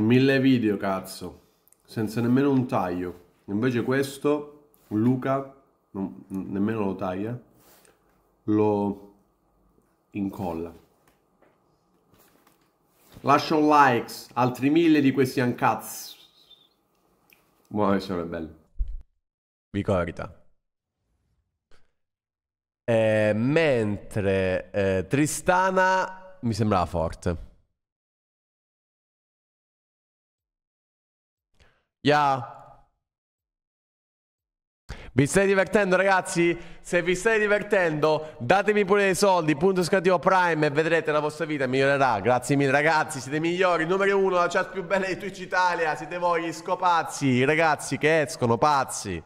mille video, cazzo, senza nemmeno un taglio. Invece questo, Luca, non, nemmeno lo taglia, lo incolla. Lascia un like, altri mille di questi ancazzi. Buona versione, bello. Vicorita. Eh, mentre eh, Tristana mi sembrava forte. Yeah. Vi stai divertendo ragazzi? Se vi stai divertendo datemi pure dei soldi, punto scativo Prime e vedrete la vostra vita migliorerà. Grazie mille ragazzi, siete migliori, numero uno, la chat più bella di Twitch Italia, siete voi gli scopazzi, i ragazzi che escono pazzi.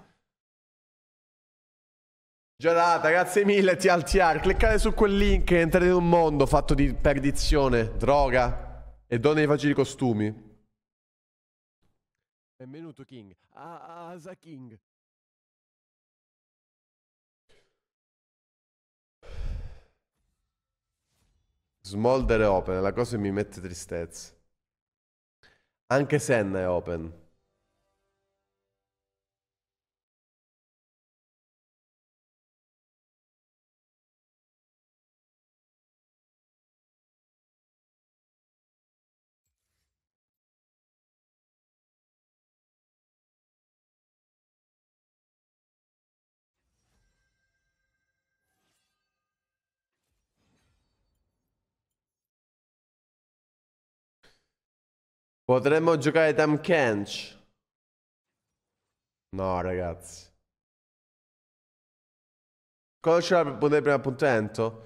Giornata, grazie mille TLTR, cliccate su quel link e entrate in un mondo fatto di perdizione, droga e donne di facili costumi. Benvenuto King. A- Asa King. Smolder è open, la cosa mi mette tristezza. Anche Senna è open. Potremmo giocare Tam Kench. No, ragazzi. Cosa c'era per poter prima appuntamento?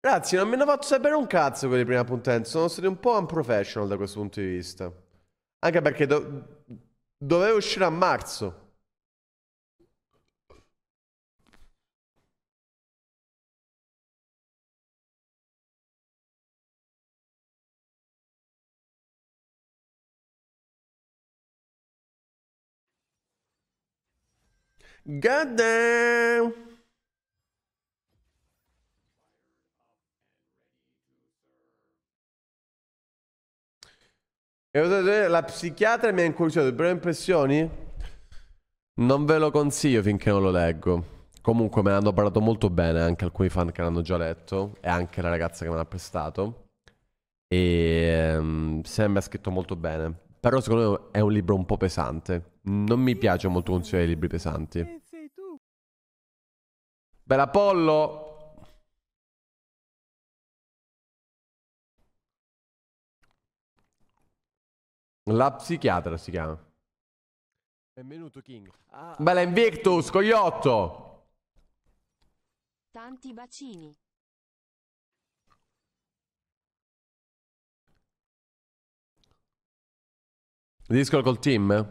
Ragazzi, non mi hanno fatto sapere un cazzo con il primo appuntamento. Sono stati un po' unprofessional da questo punto di vista. Anche perché do doveva uscire a marzo. Goddamn! La psichiatra mi ha incuriosito, prime impressioni? Non ve lo consiglio finché non lo leggo. Comunque me ne hanno parlato molto bene anche alcuni fan che l'hanno già letto e anche la ragazza che me l'ha prestato. E um, mm, sembra scritto molto bene. Però secondo me è un libro un po' pesante. Non mi piace molto consigliare i libri pesanti. Eh, Bella Pollo! La psichiatra si chiama. Benvenuto King. Bella Invictus, cogliotto! Tanti bacini. Discord col team?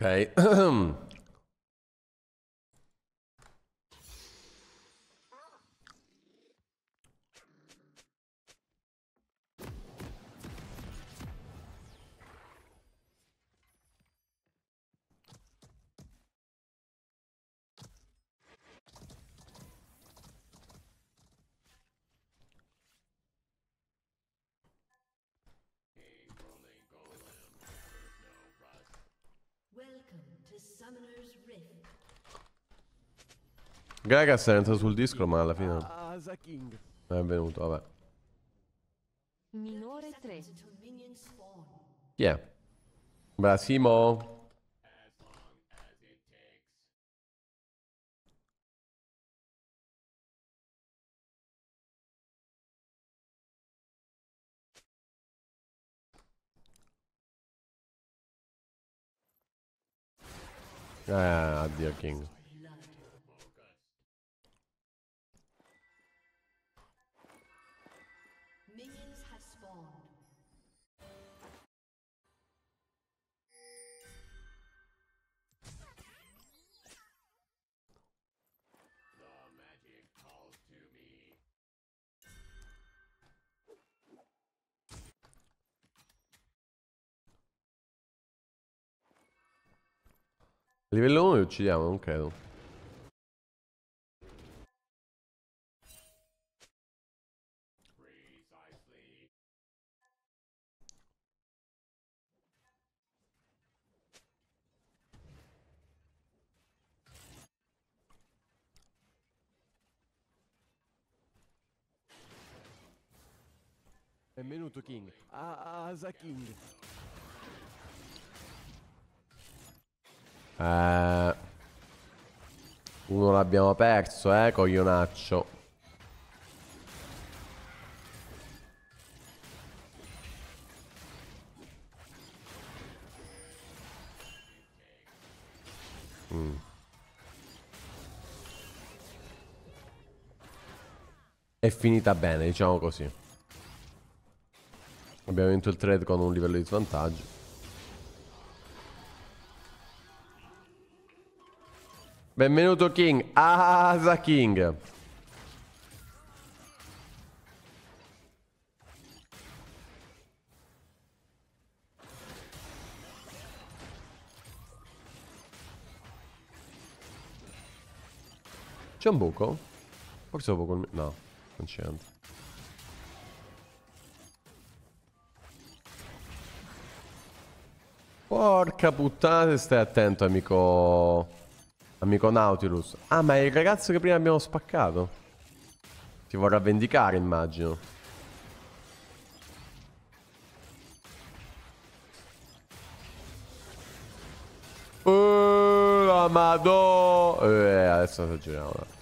Okay Gragas era entrato sul disco ma alla fine ah, ah, non è venuto, vabbè. Minore 3. Chi è? Brasimo. Ah, Adio King. A livello 1 li uccidiamo, non credo. Benvenuto King. Ah, Asa ah, King. Eh, uno l'abbiamo perso, eh, coglionaccio. Mm. È finita bene, diciamo così. Abbiamo vinto il trade con un livello di svantaggio. Benvenuto King. Asa King. C'è un buco? Forse dopo col... No, non c'è niente. Porca puttana, stai attento, amico... Amico Nautilus. Ah, ma è il ragazzo che prima abbiamo spaccato. Ti vorrà vendicare, immagino. Uh, la madò! Eh, adesso esageriamo.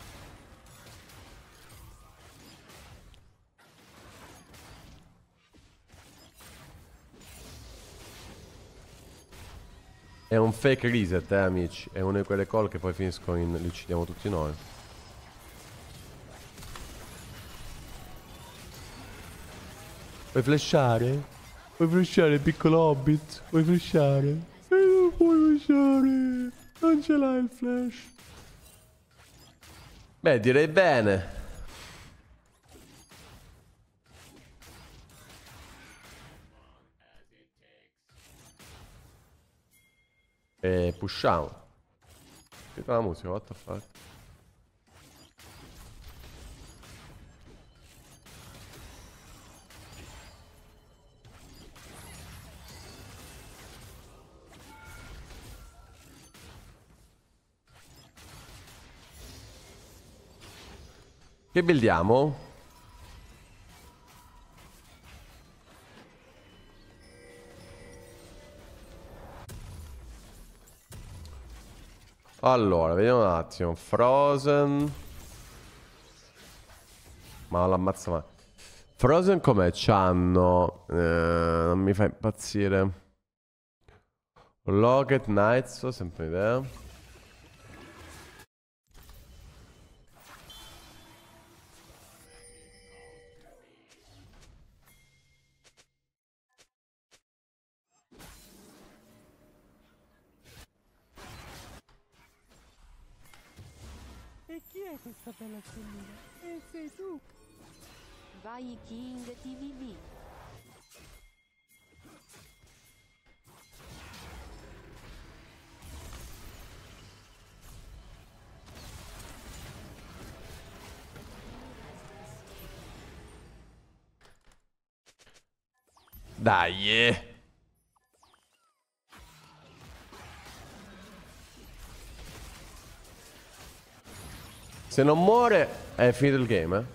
È un fake reset, eh, amici. È una di quelle call che poi finiscono in... li uccidiamo tutti noi. Vuoi flashare? Vuoi flashare, piccolo hobbit? Vuoi flashare? E eh, non puoi flashare! Non ce l'hai il flash! Beh, direi bene. E pushiamo. Aspetta la musica, what the fuck. Che buildiamo? Allora, vediamo un attimo. Frozen. Ma l'ammazza mai. Frozen com'è? C'hanno... Eh, non mi fa impazzire. Locket, Knights, ho sempre un'idea. cos'è questa bella stellina? E sei tu! Vai King TVB! Dai! Eh. Se non muore è finito il game, eh.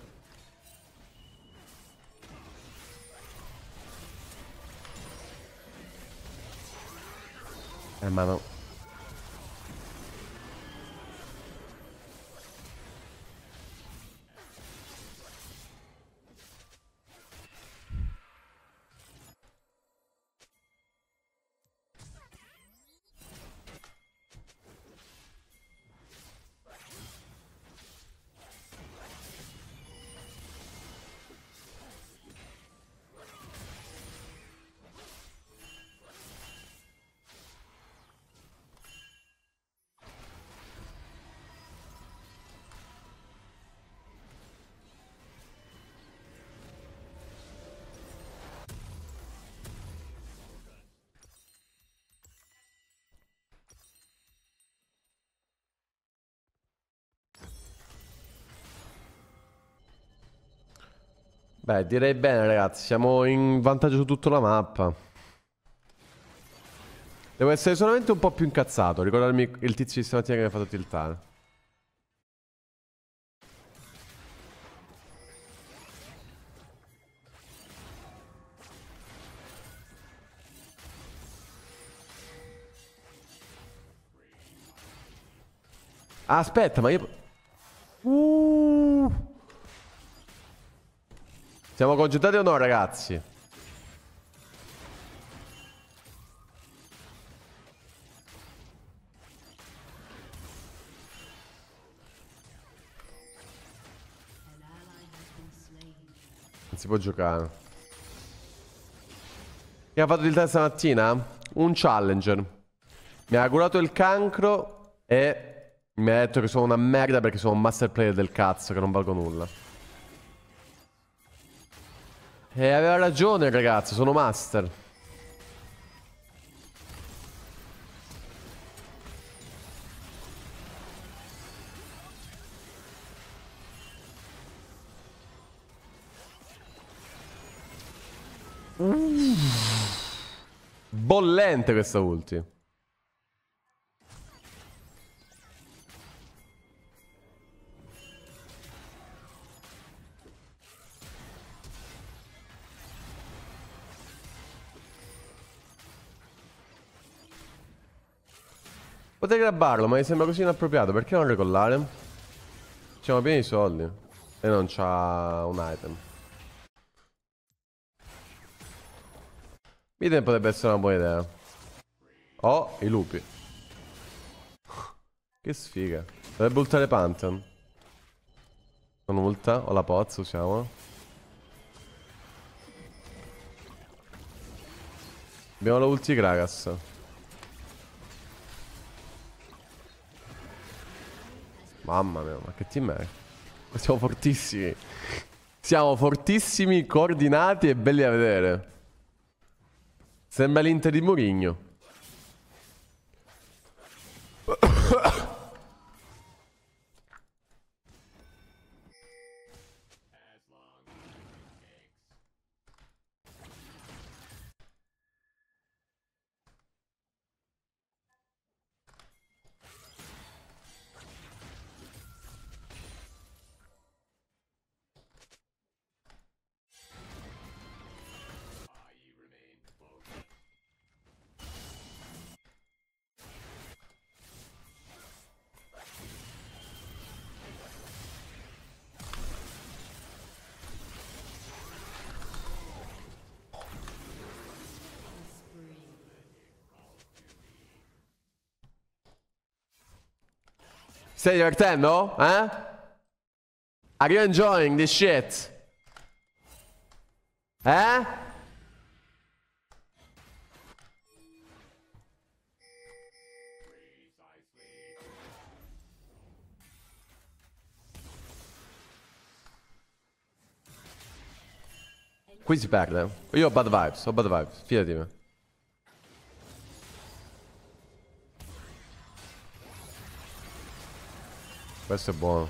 Eh, ma no. Beh, direi bene ragazzi, siamo in vantaggio su tutta la mappa. Devo essere solamente un po' più incazzato, ricordarmi il tizio di stamattina che mi ha fatto tiltare. aspetta, ma io... Siamo congettati o no, ragazzi? Non si può giocare. Mi ha fatto il test stamattina? Un challenger. Mi ha curato il cancro e mi ha detto che sono una merda perché sono un master player del cazzo, che non valgo nulla. E eh, aveva ragione ragazzi, sono master. Bollente questa ulti. Potrei grabarlo, ma mi sembra così inappropriato. Perché non recollare? Siamo pieni di soldi. E non c'ha un item. Idem potrebbe essere una buona idea. Oh, i lupi. Che sfiga. Dovrebbe ultare Pantheon. Non ulta. Ho la pozza, usiamo. Abbiamo la ulti Kragas. Mamma mia, ma che team è? Siamo fortissimi. Siamo fortissimi, coordinati e belli a vedere. Sembra l'Inter di Mourinho. Stai divertendo? Eh? Are you enjoying this shit? Eh? Qui si perde. Io ho bad vibes, ho bad vibes, fidati Questo è buono.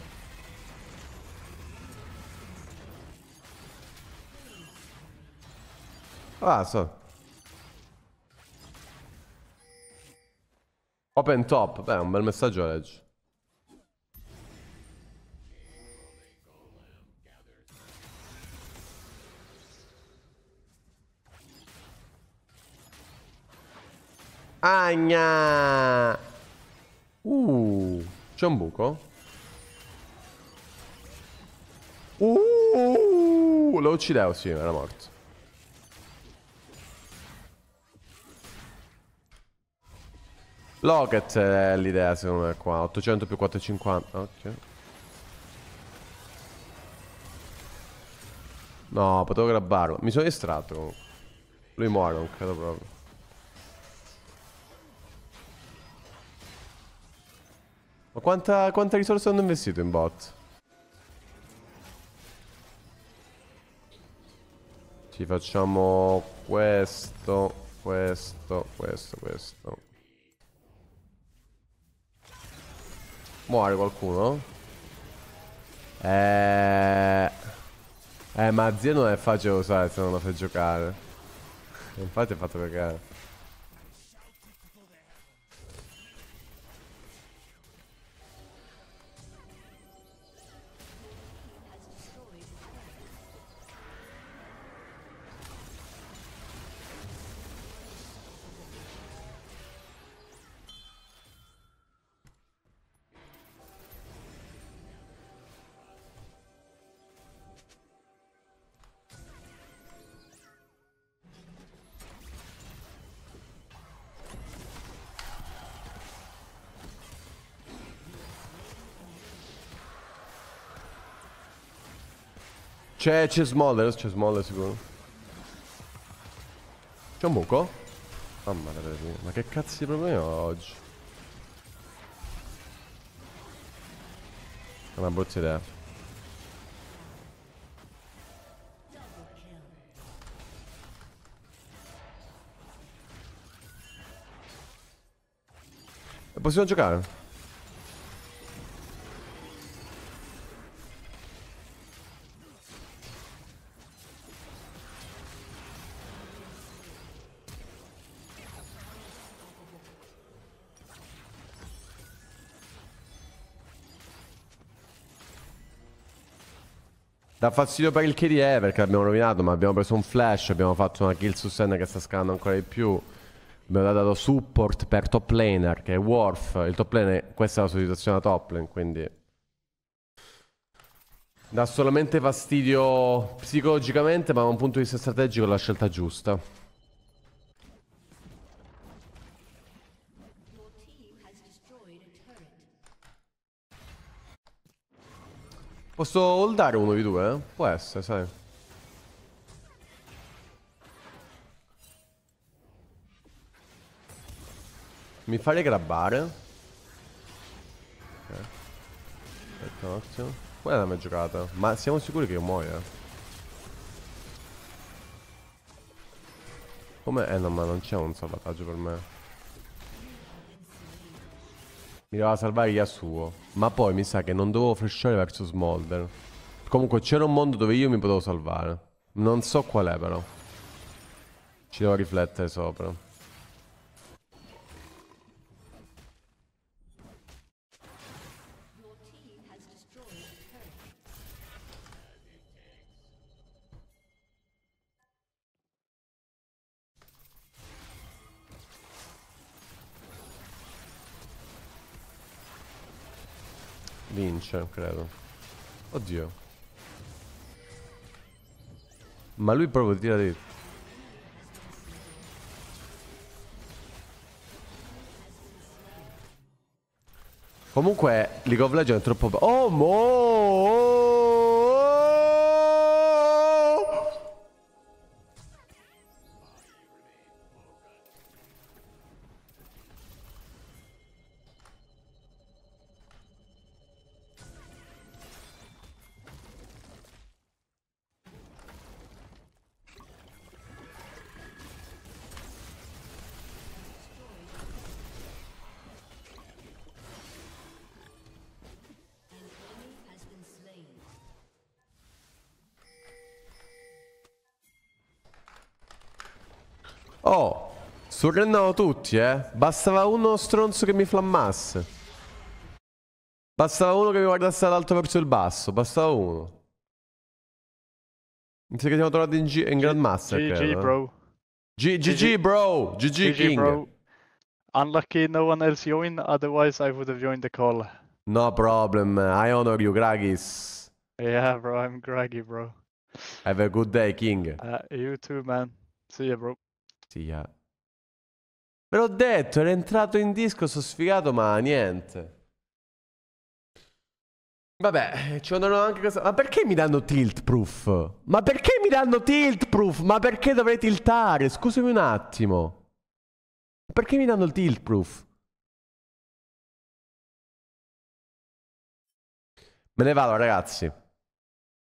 Ah, so. Open top. Beh, un bel messaggio a Edge. Agna! Uh, c'è un buco? lo uccidevo, sì, era morto. Locket è l'idea secondo me qua 800 più 450 Occhio No potevo grabbarlo Mi sono estratto Lui muore non credo proprio Ma quanta, quante risorse hanno investito in bot? Ci facciamo questo, questo, questo, questo. Muore qualcuno? Eh... Eh, ma zia non è facile usare se non la fai giocare. Infatti è fatto cagare. C'è, c'è Smoller, c'è Smoller sicuro. C'è un buco? Ah, Mamma mia, ma che cazzo di problemi ho oggi? È una brutta idea. E possiamo giocare? Dà fastidio per il KDE perché l'abbiamo rovinato, ma abbiamo preso un flash, abbiamo fatto una kill su Senna che sta scalando ancora di più. Abbiamo dato support per top laner, che è Worf. Il top laner, questa è la sua situazione da top lane, quindi... Dà solamente fastidio psicologicamente, ma da un punto di vista strategico è la scelta giusta. Posso holdare uno di due? Eh? Può essere, sai. Mi fai grabbare? Ok. Aspetta un attimo. Quella è la mia giocata. Ma siamo sicuri che io muoia? Come? Eh no, ma non c'è un salvataggio per me. Mi doveva salvare Yasuo. Ma poi mi sa che non dovevo flashare verso Smolder. Comunque c'era un mondo dove io mi potevo salvare. Non so qual è però. Ci devo riflettere sopra. vince, credo. Oddio. Ma lui proprio tira di... Comunque, League of Legends è troppo... Oh, mo! Oh, surrendano tutti, eh. Bastava uno stronzo che mi flammasse. Bastava uno che mi guardasse dall'alto verso il basso. Bastava uno. Mi sa che siamo tornati in, G- in Grandmaster. GG, eh. bro. GG, bro. GG, King. Bro. Unlucky no one else joined, otherwise I would have joined the call. No problem. I honor you, Gragis. Yeah, bro. I'm Graggy, bro. Have a good day, King. Uh, you too, man. See ya, bro. Stia. Ve l'ho detto, era entrato in disco, sono sfigato, ma niente. Vabbè, ci danno anche cosa. Ma perché mi danno tilt proof? Ma perché mi danno tilt proof? Ma perché dovrei tiltare? Scusami un attimo. Perché mi danno il tilt proof? Me ne vado, ragazzi.